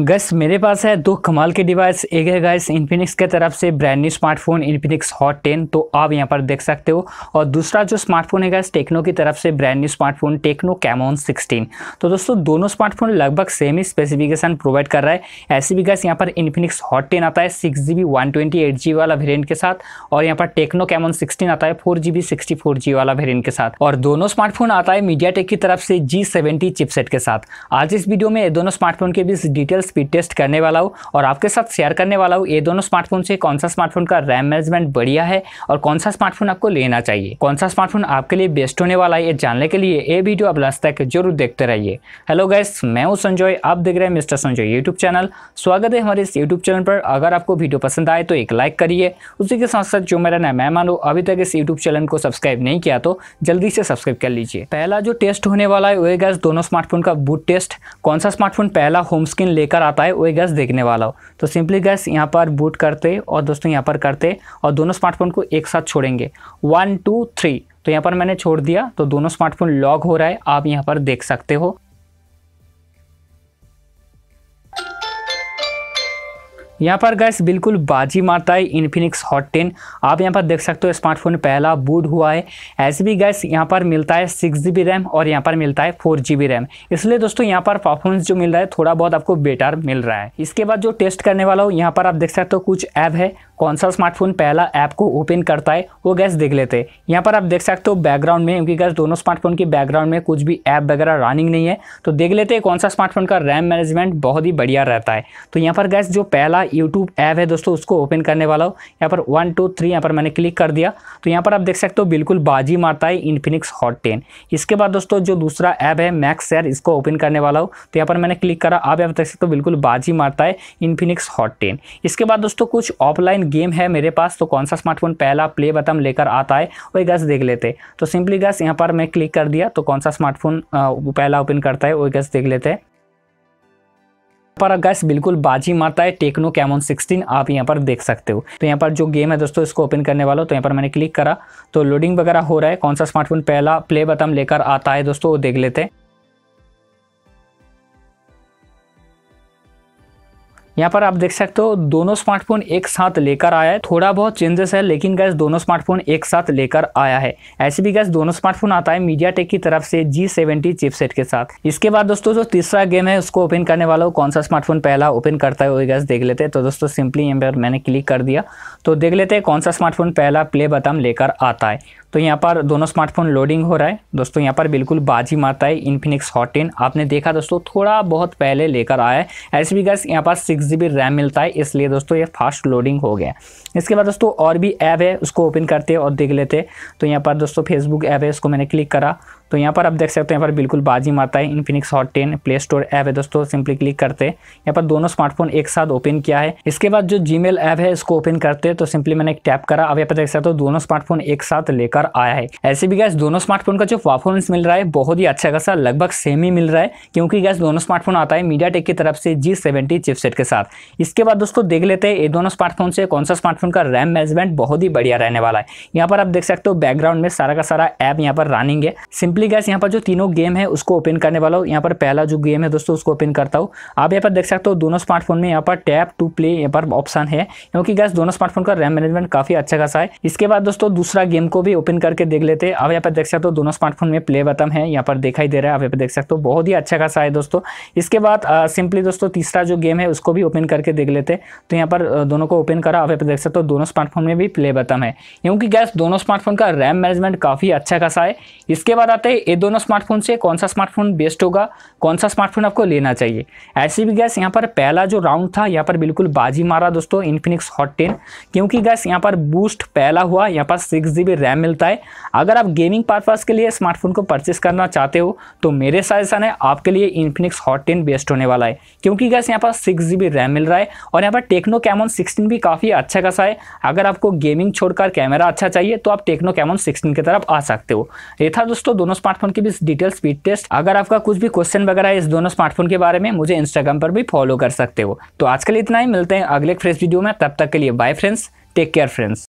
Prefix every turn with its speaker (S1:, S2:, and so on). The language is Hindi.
S1: गैस मेरे पास है दो कमाल के डिवाइस एक है गैस इन्फिनिक्स के तरफ से brand new smartphone Infinix Hot ten तो आप यहां पर देख सकते हो और दूसरा जो स्मार्टफोन है गैस टेक्नो की तरफ से brand new smartphone Tecno Camon 16 तो दोस्तों दोनों स्मार्टफोन लगभग सेम ही स्पेसिफिकेशन प्रोवाइड कर रहा है ऐसे भी गैस यहाँ पर इन्फिनिक्स हॉट टेन आता है six G B one twenty eight G वाला वेरियंट के साथ और यहाँ पर टेक्नो कैमोन सिक्सटीन आता है four G B sixty four G वाला वेरियंट के साथ और दोनों स्मार्टफोन आता है मीडिया टेक की तरफ से जी सेवेंटी चिपसेट के साथ आज इस वीडियो में दोनों स्मार्टफोन के बीच डिटेल स्पीड टेस्ट करने वाला हूँ और आपके साथ शेयर करने वाला हूँ ये दोनों स्मार्टफोन से कौन सा स्मार्टफोन का रैम मैनेजमेंट बढ़िया है और कौन सा स्मार्टफोन आपको लेना चाहिए कौन सा स्मार्टफोन आपके लिए बेस्ट होने वाला है ये जानने के लिए ये वीडियो आप लास्ट तक जरूर देखते रहिए हेलो गैस मैं हूँ संजय आप देख रहे हैं मिस्टर संजय यूट्यूब चैनल स्वागत है हमारे इस यूट्यूब चैनल पर अगर आपको वीडियो पसंद आए तो एक लाइक करिए उसी के साथ साथ जो मेरा नया मेहमान हो अभी तक इस यूट्यूब चैनल को सब्सक्राइब नहीं किया तो जल्दी से सब्सक्राइब कर लीजिए पहला जो टेस्ट होने वाला है वह गैस दोनों स्मार्टफोन का बूट टेस्ट कौन सा स्मार्टफोन पहला होम स्क्रीन लेकर लेकर आता है वही गैस देखने वाला हो तो सिंपली गैस यहाँ पर बूट करते और दोस्तों यहाँ पर करते और दोनों स्मार्टफोन को एक साथ छोड़ेंगे वन टू थ्री तो यहाँ पर मैंने छोड़ दिया तो दोनों स्मार्टफोन लॉक हो रहा है आप यहाँ पर देख सकते हो यहाँ पर गैस बिल्कुल बाजी मारता है इन्फिनिक्स हॉट टेन आप यहाँ पर देख सकते हो स्मार्टफोन पहला बूट हुआ है ऐसे भी गैस यहाँ पर मिलता है सिक्स जी रैम और यहाँ पर मिलता है फोर जी रैम इसलिए दोस्तों यहाँ पर परफॉर्मेंस जो मिल रहा है थोड़ा बहुत आपको बेटर मिल रहा है इसके बाद जो टेस्ट करने वाला हो यहाँ पर आप देख सकते हो कुछ ऐप है कौन सा स्मार्टफोन पहला ऐप को ओपन करता है वो गैस देख लेते हैं यहाँ पर आप देख सकते हो बैकग्राउंड में क्योंकि गैस दोनों स्मार्टफोन के बैकग्राउंड में कुछ भी ऐप वगैरह रनिंग नहीं है तो देख लेते हैं कौन सा स्मार्टफोन का रैम मैनेजमेंट बहुत ही बढ़िया रहता है तो यहाँ पर गैस जो पहला यूट्यूब ऐप है दोस्तों उसको ओपन करने वाला हो यहाँ पर वन टू थ्री यहाँ पर मैंने क्लिक कर दिया तो यहाँ पर आप देख सकते हो बिल्कुल बाजी मारता है इन्फिनिक्स हॉट टेन इसके बाद दोस्तों जो दूसरा ऐप है मैक्स सैर इसको ओपन करने वाला हो तो यहाँ पर मैंने क्लिक करा आप यहाँ देख सकते हो बिल्कुल बाजी मारता है इन्फिनिक्स हॉट टेन इसके बाद दोस्तों कुछ ऑफलाइन गेम है मेरे पास तो कौन सा स्मार्टफोन पहला प्ले बटन लेकर आता है वही गस देख लेते तो सिंपली गस यहाँ पर मैं क्लिक कर दिया तो कौन सा स्मार्टफोन पहला ओपन करता है वही गस देख लेते हैं पर गैस बिल्कुल बाजी मारता है टेक्नो कैमोन 16 आप यहाँ पर देख सकते हो तो यहां पर जो गेम है दोस्तों इसको ओपन करने वाला तो यहां पर मैंने क्लिक करा तो लोडिंग वगैरह हो रहा है कौन सा स्मार्टफोन पहला प्ले बटन लेकर आता है दोस्तों वो देख लेते हैं यहाँ पर आप देख सकते हो दोनों स्मार्टफोन एक साथ लेकर आया है थोड़ा बहुत चेंजेस है लेकिन गैस दोनों स्मार्टफोन एक साथ लेकर आया है ऐसे भी गैस दोनों स्मार्टफोन आता है मीडिया टेक की तरफ से जी सेवेंटी चिपसेट के साथ इसके बाद दोस्तों जो तीसरा गेम है उसको ओपन करने वाला हो कौन सा स्मार्टफोन पहला ओपन करता है वही गैस देख लेते हैं तो दोस्तों सिंपली यहाँ पर मैंने क्लिक कर दिया तो देख लेते हैं कौन सा स्मार्टफोन पहला प्ले बटन लेकर आता है तो यहाँ पर दोनों स्मार्टफोन लोडिंग हो रहा है दोस्तों यहाँ पर बिल्कुल बाजी मारता है इन्फिनिक्स हॉट टेन आपने देखा दोस्तों थोड़ा बहुत पहले लेकर आया है ऐसे भी गैस यहाँ पर सिक्स जी रैम मिलता है इसलिए दोस्तों ये फास्ट लोडिंग हो गया इसके बाद दोस्तों और भी ऐप है उसको ओपन करते हैं और देख लेते हैं तो यहाँ पर दोस्तों फेसबुक ऐप है इसको मैंने क्लिक करा तो यहाँ पर आप देख सकते हैं यहाँ पर बिल्कुल बाजी मारता है Infinix Hot ten Play Store app है दोस्तों सिंपली क्लिक करते हैं यहाँ पर दोनों स्मार्टफोन एक साथ ओपन किया है इसके बाद जो जी ऐप है इसको ओपन करते हैं तो सिंपली मैंने एक टैप करा अब यहाँ पर देख सकते हो दोनों स्मार्टफोन एक साथ लेकर आया है ऐसे भी गैस दोनों स्मार्टफोन का जो परफॉर्मेंस मिल रहा है बहुत ही अच्छा खासा लगभग सेम ही मिल रहा है क्योंकि गैस दोनों स्मार्टफोन आता है मीडिया की तरफ से जी सेवेंटी चिपसेट के साथ इसके बाद दोस्तों देख लेते हैं ये दोनों स्मार्टफोन से कौन सा स्मार्टफोन का रैम मैनेजमेंट बहुत ही बढ़िया रहने वाला है यहाँ पर आप देख सकते हो बैकग्राउंड में सारा का सारा ऐप यहाँ पर रनिंग है सिंपली सिंपली गैस यहाँ पर जो तीनों गेम है उसको ओपन करने वाला हूँ यहाँ पर पहला जो गेम है दोस्तों उसको ओपन करता हूँ आप यहाँ पर देख सकते हो दोनों स्मार्टफोन में यहाँ पर टैप टू प्ले यहाँ पर ऑप्शन है क्योंकि गैस दोनों स्मार्टफोन का रैम मैनेजमेंट काफी अच्छा खासा है इसके बाद दोस्तों दूसरा गेम को भी ओपन करके देख लेते हैं आप यहाँ पर देख सकते हो दोनों स्मार्टफोन में प्ले बटन है यहाँ पर दिखाई दे रहा है आप यहाँ पर देख सकते हो बहुत ही अच्छा खासा है दोस्तों इसके बाद सिंपली दोस्तों तीसरा जो गेम है उसको भी ओपन करके देख लेते तो यहाँ पर दोनों को ओपन करा आप यहाँ पर देख सकते हो दोनों स्मार्टफोन में भी प्ले बटन है क्योंकि गैस दोनों स्मार्टफोन का रैम मैनेजमेंट काफ़ी अच्छा खासा है इसके बाद आते है ये दोनों स्मार्टफोन से कौन सा स्मार्टफोन बेस्ट होगा कौन सा स्मार्टफोन आपको लेना चाहिए ऐसे भी गैस यहाँ पर पहला जो राउंड था यहाँ पर बिल्कुल बाजी मारा दोस्तों इन्फिनिक्स हॉट टेन क्योंकि गैस यहाँ पर बूस्ट पहला हुआ यहाँ पर सिक्स जी रैम मिलता है अगर आप गेमिंग पर्पज़ के लिए स्मार्टफोन को परचेस करना चाहते हो तो मेरे सजेशन है आपके लिए इन्फिनिक्स हॉट टेन बेस्ट होने वाला है क्योंकि गैस यहाँ पर सिक्स रैम मिल रहा है और यहाँ पर टेक्नो कैमोन सिक्सटीन भी काफ़ी अच्छा खासा है अगर आपको गेमिंग छोड़कर कैमरा अच्छा चाहिए तो आप टेक्नो कैमोन सिक्सटीन की तरफ आ सकते हो ये था दोस्तों दोनों दोनों स्मार्टफोन के बीच डिटेल स्पीड टेस्ट अगर आपका कुछ भी क्वेश्चन वगैरह है इस दोनों स्मार्टफोन के बारे में मुझे इंस्टाग्राम पर भी फॉलो कर सकते हो तो आज के लिए इतना ही मिलते हैं अगले फ्रेश वीडियो में तब तक के लिए bye friends take care friends